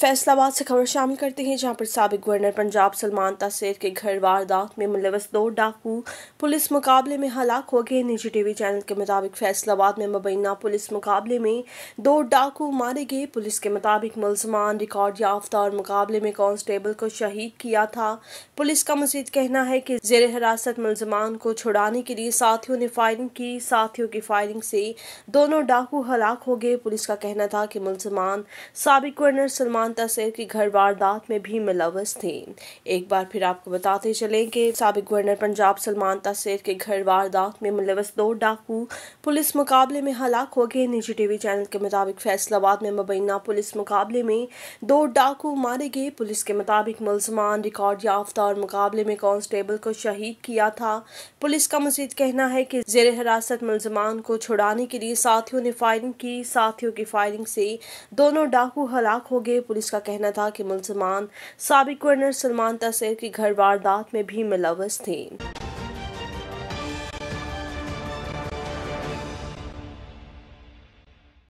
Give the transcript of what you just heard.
फैसलाबाद से खबर शामिल करते हैं जहां पर सबक गवर्नर पंजाब सलमान तासीर के घर वारदात में मुलवस दो डाकू पुलिस मुकाबले में हलाक हो गए निजी टीवी चैनल के मुताबिक फैसलाबाद में मुबैना पुलिस मुकाबले में दो डाकू मारे गए पुलिस के मुताबिक मुलजमान रिकॉर्ड याफ्ता और मुकाबले में कांस्टेबल को शहीद किया था पुलिस का मजीद कहना है कि जेर हिरासत मुलजमान को छुड़ाने के लिए साथियों ने फायरिंग की साथियों की फायरिंग से दोनों डाकू हलाक हो गए पुलिस का कहना था कि मुलजमान सबक गवर्नर सलमान शांता सेठ की घर वारदात में भी मिलवस थी एक बार फिर आपको बताते चले कि सबक गवर्नर पंजाब सलमान तसर के घर वारदात में मुलवस दो डाकू पुलिस मुकाबले में हलाक हो गए निजी टीवी चैनल के मुताबिक फैसलाबाद में मुबैना पुलिस मुकाबले में दो डाकू मारे गए पुलिस के मुताबिक मुलजमान रिकॉर्ड याफ्ता और मुकाबले में कॉन्स्टेबल को शहीद किया था पुलिस का मजीद कहना है कि जेर हिरासत मुलजमान को छुड़ाने के लिए साथियों ने फायरिंग की साथियों की फायरिंग से दोनों डाकू हलाक हो गए पुलिस पुलिस का कहना था कि मुलजमान सबक गवर्नर सलमान तसेर की घर वारदात में भी मुलवस थे